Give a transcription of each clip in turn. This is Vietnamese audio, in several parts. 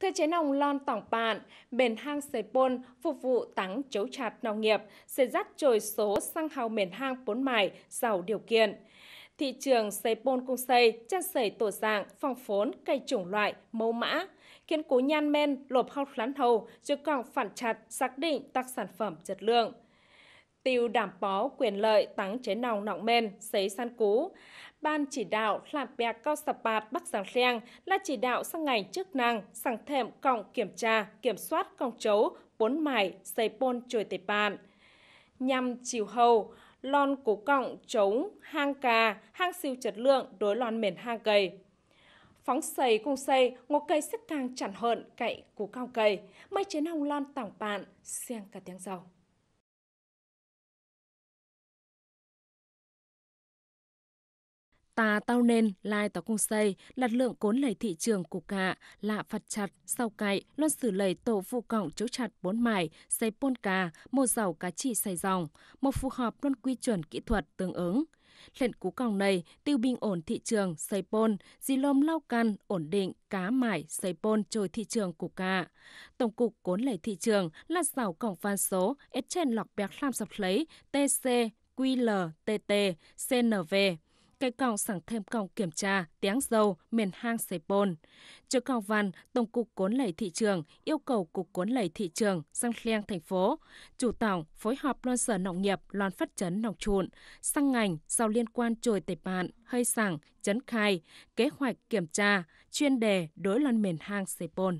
Thừa chế nòng lon tỏng bạn, bền hang sấy bôn phục vụ tắng chấu chặt nông nghiệp, sẽ dắt trồi số sang hào mền hang bốn mải, giàu điều kiện. Thị trường sấy bôn cung xây, chân sấy tổ dạng, phong phốn, cây chủng loại, mẫu mã, khiến cú nhan men lộp hao lán hầu, chứ còn phản chặt, xác định các sản phẩm chất lượng tiêu đảm bảo quyền lợi tăng chế nòng nọng men, sấy san cú. Ban chỉ đạo làm bè cao sập bạt Bắc Giang Leng là chỉ đạo sang ngành chức năng, sang thềm cộng kiểm tra, kiểm soát còng chấu, bốn mải, xây bôn chùi tệ bàn. Nhằm chiều hầu, lon cố cộng chống hang cà, hang siêu chất lượng đối lon mền hang gầy. Phóng xây cung xây, ngô cây sức càng chẳng hợn cậy củ cao cây, mấy chế nông lon tỏng bạn, xiang cả tiếng giàu. Ta tao nên lai tao cung xây, lạt lượng cốn lầy thị trường cục hạ, lạ phật chặt, sau cậy, luôn xử lầy tổ vụ cộng chấu chặt bốn mải, xây pôn cà, một dầu cá trị xây dòng, một phù hợp luôn quy chuẩn kỹ thuật tương ứng. Lệnh cú còng này, tiêu bình ổn thị trường, xây pôn, di lôm lau căn, ổn định, cá mải, xây pôn trôi thị trường cục cả. Tổng cục cốn lầy thị trường, là dầu cổng phan số, ết trên lọc bẹc làm sập lấy, TC, QLTT, CNV cây còng sẵn thêm còng kiểm tra, tiếng dầu miền hang xế bồn. Trước còng văn, Tổng cục Cuốn lẩy Thị trường yêu cầu Cục Cuốn lẩy Thị trường sang Leng thành phố, chủ tổng phối hợp loan sở nông nghiệp loan phát chấn nông trụn, sang ngành sau liên quan trồi tệp bạn, hơi sảng, chấn khai, kế hoạch kiểm tra, chuyên đề đối loan miền hang xế bồn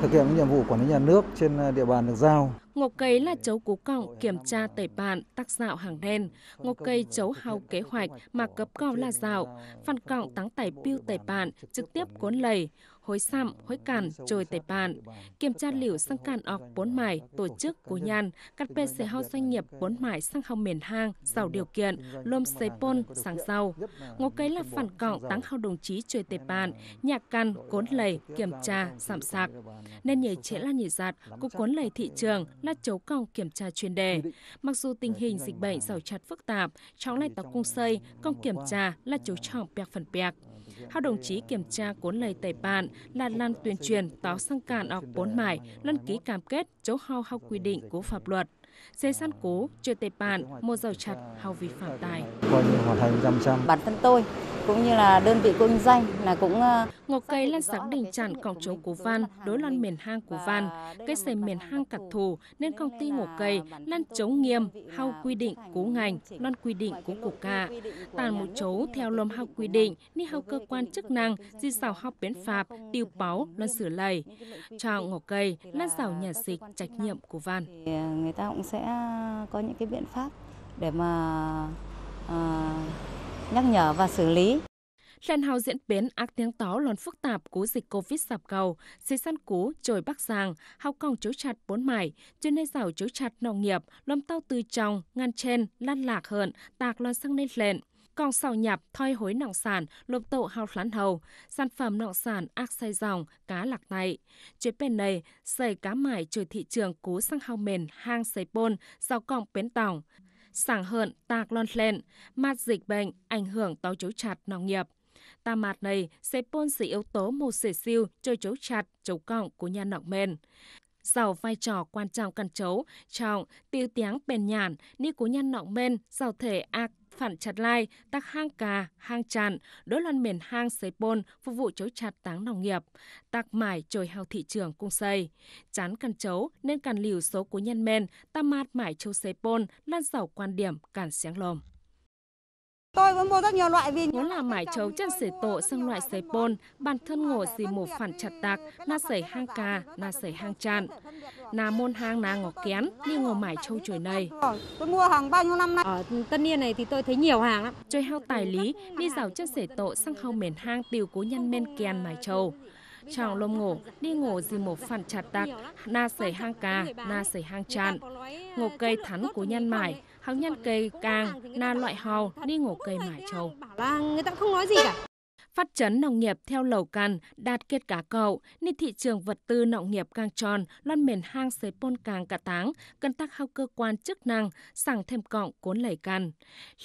thực hiện nhiệm vụ quản lý nhà nước trên à, địa bàn được giao ngọc cây là chấu cú cọng kiểm tra tẩy bạn, tắc dạo hàng đen. ngọc cây chấu hào kế hoạch mà cấp cao là dạo. Phản cọng tắng tẩy piu tẩy bạn, trực tiếp cuốn lầy hối sam, hối cản, trôi tẩy bàn, kiểm tra liều sang cản ọc bốn mải, tổ chức của nhan cắt bê xe hao doanh nghiệp bốn mải sang hao miền hang, giàu điều kiện, lôm xây pôn, sáng giàu. Ngô cây là phản cọng tăng hao đồng chí trôi tẩy bàn, nhạc căn, cốn lầy, kiểm tra, giảm sạc. Nên nhảy chế là nhảy giạt, cũng cốn lầy thị trường, là chấu còng kiểm tra chuyên đề. Mặc dù tình hình dịch bệnh rào chặt phức tạp, trong lại tàu cung xây, công kiểm tra là chú trọng bẹc phần bẹc. Hao đồng chí kiểm tra cuốn lầy tẩy bàn, là lan tuyên truyền táo sang cản ọc bốn mải, lân ký cam kết chỗ hao hao quy định của pháp luật. Dây săn cố, chưa tệ bản, mua dầu chặt, hao vi phạm tài. Bản thân tôi cũng như là đơn vị kinh doanh là cũng ờ, Ngọc cây lan sáng đỉnh tràn còng chỗ của Van đối lăn miền hang của Van cây xe miền hang cặt thù nên công ty ngọc cây lăn chống nghiêm hao quy định cố ngành lăn quy định của cục cả tàn một chỗ theo lâm hao quy định ni hao cơ quan chức năng di xào hao biến phạt tiêu báo lăn sửa lầy cho ngọc cây lăn rào nhà dịch trách nhiệm của Van ờ, người ta cũng sẽ ờ, có những cái biện pháp để mà à, nhắc nhở và xử lý. Lên hao diễn biến ác tiếng tó lòn phức tạp của dịch Covid sạp cầu, xí săn cú, trồi Bắc Giang, hao còng chấu chặt bốn mải, chuyên nơi rào chấu chặt nông nghiệp, lâm tao từ trong, ngăn trên, lan lạc hơn, tạc lòn sang lên lện. Còn sào nhạp, thoi hối nọng sản, lộp tộ hao lán hầu, sản phẩm nọng sản ác say dòng, cá lạc này. Chuyến bên này, xây cá mải trừ thị trường cú sang hao mền, hang xây bôn, rào cọng bến tỏng sảng hợn tạc lon lên, mặt dịch bệnh ảnh hưởng tới chấu chặt nông nghiệp. Ta mạt này sẽ bôn sĩ yếu tố một sỉ siêu cho chấu chặt, chấu cọng của nhà nọc mền giàu vai trò quan trọng cần chấu, trọng, tiêu tiếng bền nhàn, ni của nhân nọng men, giàu thể ác phản chặt lai, tắc hang cà, hang tràn, đối loan miền hang sấy bôn, phục vụ chối chặt táng nòng nghiệp, tắc mải trồi heo thị trường cung xây. Chán càn chấu nên càn liều số của nhân men, tam mát mải châu sấy bôn, lan giàu quan điểm, càn sáng lồm. Tôi vẫn mua rất nhiều loại vì Nhớ là mải trấu chân sể tổ sang loại sấy pôn, bản thân ngộ gì một phản chặt tạc, na sấy hang cà, na sấy hang tràn Na môn hang na ngọc kén, đi ngộ mải trâu chuối này. Tôi mua hàng bao nhiêu năm nay. Ở Tân Yên này thì tôi thấy nhiều hàng lắm. Chơi hao tài lý, đi dạo chân sể tổ sang hao mền hang tiêu cố nhân men kèn mải trâu trong lôm ngổ đi ngổ gì một phản chặt tạc na sẩy hang cà na sẩy hang tràn ngổ cây thắn của nhân mải hắn nhân cây càng là loại hò đi ngủ cây mải trầu. Bảo là người ta không nói gì cả. Phát chấn nông nghiệp theo lầu cằn đạt kết cả cậu, nên thị trường vật tư nông nghiệp càng tròn, loan mền hang xế pôn càng cả tháng cân tắc hao cơ quan chức năng, sẵn thêm cọng cuốn lẩy cằn.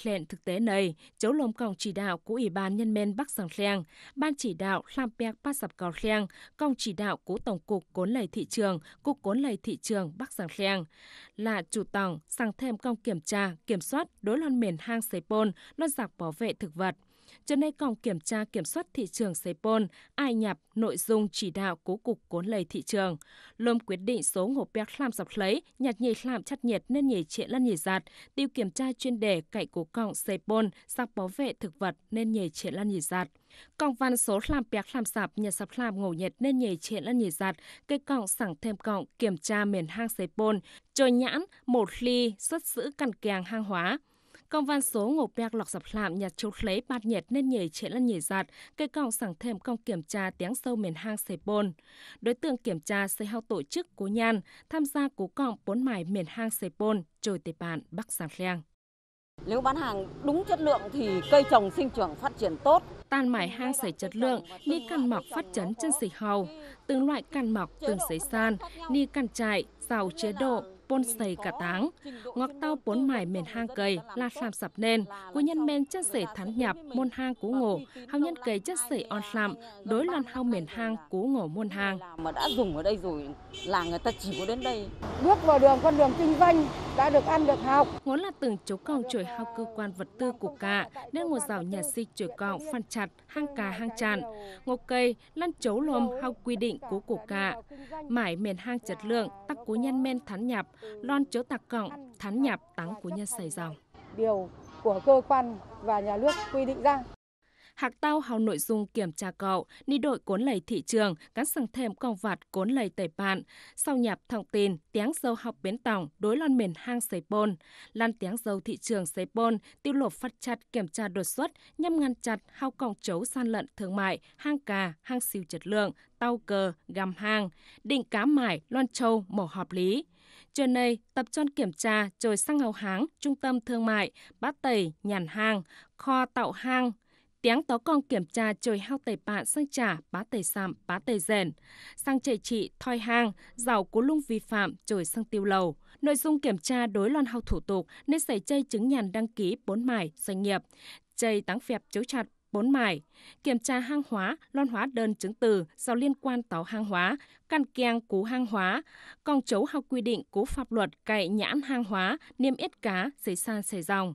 Lên thực tế này, chấu lồng còng chỉ đạo của Ủy ban Nhân men Bắc Sàng Leng, Ban chỉ đạo Lam Pek Pa sập Cầu Leng, công chỉ đạo của Tổng cục Cuốn lẩy Thị trường, Cục Cuốn lẩy Thị trường Bắc Sàng Leng, là chủ tổng sẵn thêm công kiểm tra, kiểm soát đối loan mền hang xế pôn, loan giặc bảo vệ thực vật. Trước nay Cổng Kiểm tra Kiểm soát Thị trường Sepol ai nhập nội dung chỉ đạo cố cục cuốn lây thị trường. lâm quyết định số ngộ bẹc làm dọc lấy, nhặt nhảy làm chặt nhiệt nên nhảy trệ lăn nhảy giạt, tiêu kiểm tra chuyên đề cậy cố cọng Sepol sạc bảo vệ thực vật nên nhảy trệ lăn nhảy giạt. Còng văn số làm bẹc làm sạp nhà sạp làm ngổ nhiệt nên nhảy trệ lăn nhảy giạt, cây cọng sẵn thêm cọng kiểm tra miền hang Sepol, trôi nhãn, một ly xuất xứ cằn kèng hàng hóa. Công văn số ngộp bạc lọc dập lạm nhặt chốt lấy bạt nhiệt nên nhảy chạy lên nhảy giạt, cây còng sẵn thêm công kiểm tra tiếng sâu miền hang xề bôn Đối tượng kiểm tra xây hao tổ chức cố nhan, tham gia cố còng bốn mài miền hang xề bôn trồi tề bản Bắc Giang Leng. Nếu bán hàng đúng chất lượng thì cây trồng sinh trưởng phát triển tốt. tan mải hang sấy chất lượng, ni căn mọc phát chấn chân xỉ hầu. Từng loại căn mọc, từng sấy san, ni căn chạy rào chế độ, pôn sầy cả táng. ngọc tao bốn mải miền hang cầy là sạm sập nên, của nhân men chất sể thắn nhạp môn hang cú ngổ, hao nhân cầy chất sể on sạm, đối loan hao miền hang cú ngổ môn hang. Mà đã dùng ở đây rồi là người ta chỉ có đến đây. Bước vào đường con đường kinh doanh đã được ăn được học. Ngốn là từng chấu còng chổi hao cơ quan vật tư của cả, nên ngồi rào nhà xích chổi còng phan chặt, hang cà hang chặn, ngọc cây, lăn chấu lồm hao quy định của củ cả. Mải miền hang chất lượng, tắc cú nhân men thắn nhạp, Ừ. lon chớ tạc cọng, thán nhạp táng của nhân sài dòng. Điều của cơ quan và nhà nước quy định ra. Hạc tao hào nội dung kiểm tra cậu, ni đội cuốn lầy thị trường, gắn sang thêm công vặt cuốn lầy tẩy bạn. Sau nhạp thông tin, tiếng dâu học biến tòng đối lon miền hang sấy bôn. Lan tiếng dâu thị trường sấy bôn, tiêu lột phát chặt kiểm tra đột xuất, nhằm ngăn chặt hao còng chấu gian lận thương mại, hang cà, hang siêu chất lượng, tàu cờ, găm hang, định cá mải, loan châu, mổ hợp lý trên đây tập trung kiểm tra trời xăng hầu háng, trung tâm thương mại, bát tẩy, nhàn hàng, kho tạo hang, tiếng tó con kiểm tra trời hao tẩy bạn sang trả bá tẩy sạm bá tẩy rèn sang chạy trị thoi hang giàu cố lung vi phạm trời sang tiêu lầu nội dung kiểm tra đối loan hao thủ tục nên xảy chây chứng nhàn đăng ký bốn mải doanh nghiệp chây táng phẹp chấu chặt bốn mài, kiểm tra hàng hóa, loan hóa đơn chứng từ do liên quan tới hàng hóa, căn keng cú hàng hóa, con chấu học quy định cú pháp luật cậy nhãn hàng hóa, niêm yết cá, giấy san xề dòng.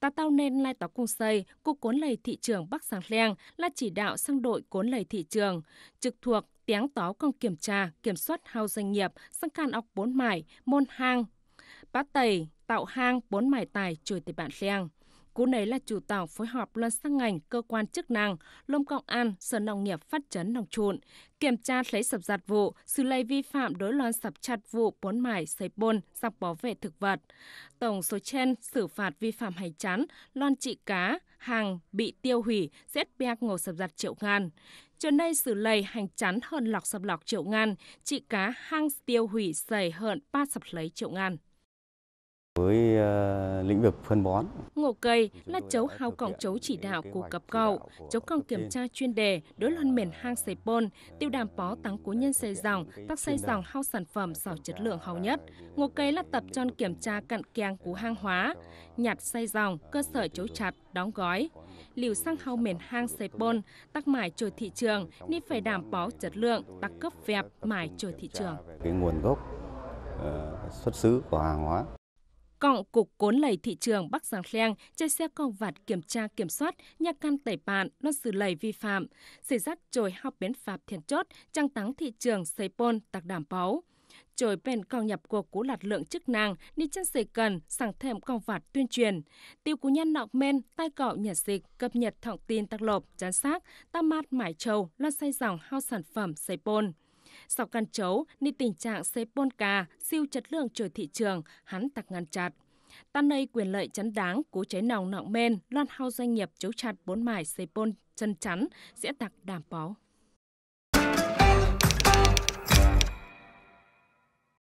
Ta tao nên lai táo cung xây, cú cuốn lầy thị trường Bắc Giang Leng là chỉ đạo sang đội cuốn lầy thị trường, trực thuộc tiếng tó công kiểm tra, kiểm soát hao doanh nghiệp, sang can ọc bốn mải, môn hang, bát tẩy, tạo hang bốn mải tài chuối tây bản Leng. Cú nấy là chủ tàu phối hợp loan sang ngành, cơ quan chức năng, lông công an, sở nông nghiệp phát triển nông trụn, kiểm tra lấy sập giặt vụ, xử lý vi phạm đối loan sập chặt vụ bốn mải xây bôn, dọc bảo vệ thực vật. Tổng số trên xử phạt vi phạm hành chắn, loan trị cá, hàng bị tiêu hủy, rết bẹc ngổ sập giặt triệu ngàn. Trước đây xử lầy hành chắn hơn lọc sập lọc triệu ngàn, trị cá hang tiêu hủy sầy hơn ba sập lấy triệu ngàn. Với uh, lĩnh vực phân bón cầu cây là chấu hao cổng chấu chỉ đạo của cấp cầu, chấu cổng kiểm tra chuyên đề đối luận mền hang xây bôn tiêu đảm bó tăng cố nhân xây dòng, tắc xây dòng hao sản phẩm giàu chất lượng hầu nhất. Ngô cây là tập tròn kiểm tra cặn kèng của hang hóa, nhặt xây dòng, cơ sở chấu chặt, đóng gói. Liều sang hao mền hang xây bôn tắc mải trồi thị trường, nên phải đảm bảo chất lượng, tắc cấp vẹp mải trồi thị trường. Cái nguồn gốc ờ, xuất xứ của hàng hóa Cọng cục cốn lầy thị trường Bắc Giang Leng chạy xe con vạt kiểm tra kiểm soát nhà căn tẩy bạn nó xử lầy vi phạm. Xảy rắc trồi học biến pháp thiền chốt trăng tắng thị trường xây pôn tạc đảm báu. Trồi bên con nhập cuộc cú lạt lượng chức năng đi chân xây cần sẵn thêm con vạt tuyên truyền. Tiêu cú nhân nọc men tai cọ nhà dịch cập nhật thông tin tạc lộp chán xác tam mát mải trầu lo xây dòng hao sản phẩm xây pôn. Sau căn chấu, ni tình trạng xe pôn cà, siêu chất lượng trời thị trường, hắn tặc ngăn chặt. Tan nây quyền lợi chắn đáng, cố cháy nòng nọng men, loan hao doanh nghiệp chấu chặt bốn mải xe pôn chân chắn, sẽ tặc đảm bảo.